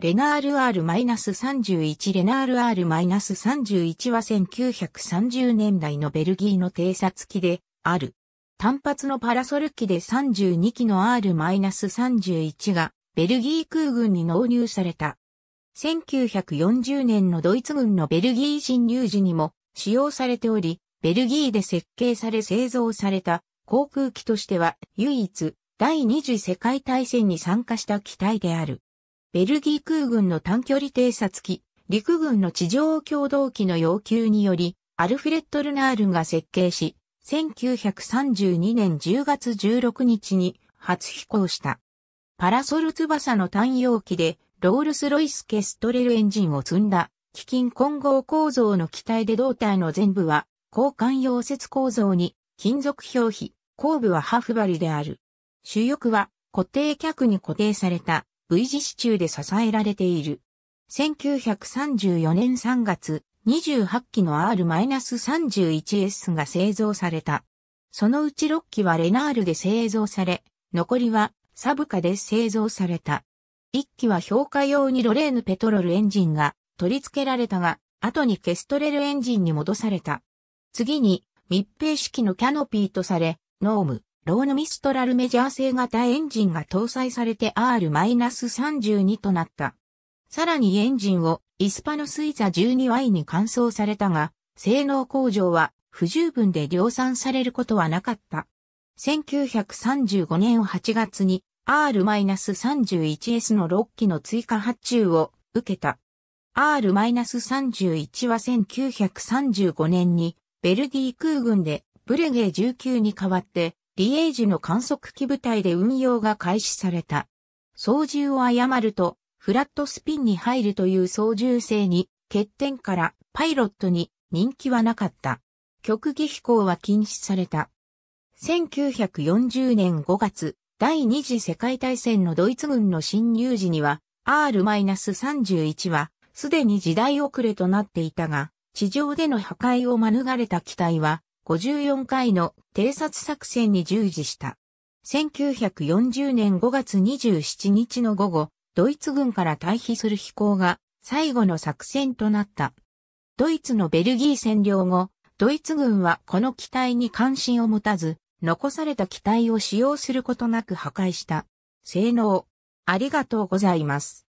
レナール R-31 レナール R-31 は1930年代のベルギーの偵察機である。単発のパラソル機で32機の R-31 がベルギー空軍に納入された。1940年のドイツ軍のベルギー侵入時にも使用されており、ベルギーで設計され製造された航空機としては唯一第二次世界大戦に参加した機体である。ベルギー空軍の短距離偵察機、陸軍の地上共同機の要求により、アルフレッド・ルナールが設計し、1932年10月16日に初飛行した。パラソル翼の単用機で、ロールス・ロイス・ケストレルエンジンを積んだ、基金混合構造の機体で胴体の全部は、交換溶接構造に、金属表皮、後部はハフバリである。主翼は固定脚に固定された V 字支柱で支えられている。1934年3月、28機の R-31S が製造された。そのうち6機はレナールで製造され、残りはサブカで製造された。1機は評価用にロレーヌペトロルエンジンが取り付けられたが、後にケストレルエンジンに戻された。次に密閉式のキャノピーとされ、ノーム、ローヌミストラルメジャー製型エンジンが搭載されて R-32 となった。さらにエンジンをイスパノスイザ 12Y に換装されたが、性能向上は不十分で量産されることはなかった。1935年8月に R-31S の6機の追加発注を受けた。R-31 は1935年にベルギー空軍でブレゲー19に代わってリエージュの観測機部隊で運用が開始された。操縦を誤ると、フラットスピンに入るという操縦性に、欠点からパイロットに人気はなかった。極技飛行は禁止された。1940年5月、第二次世界大戦のドイツ軍の侵入時には、R-31 は、すでに時代遅れとなっていたが、地上での破壊を免れた機体は、54回の偵察作戦に従事した。1940年5月27日の午後、ドイツ軍から退避する飛行が最後の作戦となった。ドイツのベルギー占領後、ドイツ軍はこの機体に関心を持たず、残された機体を使用することなく破壊した。性能。ありがとうございます。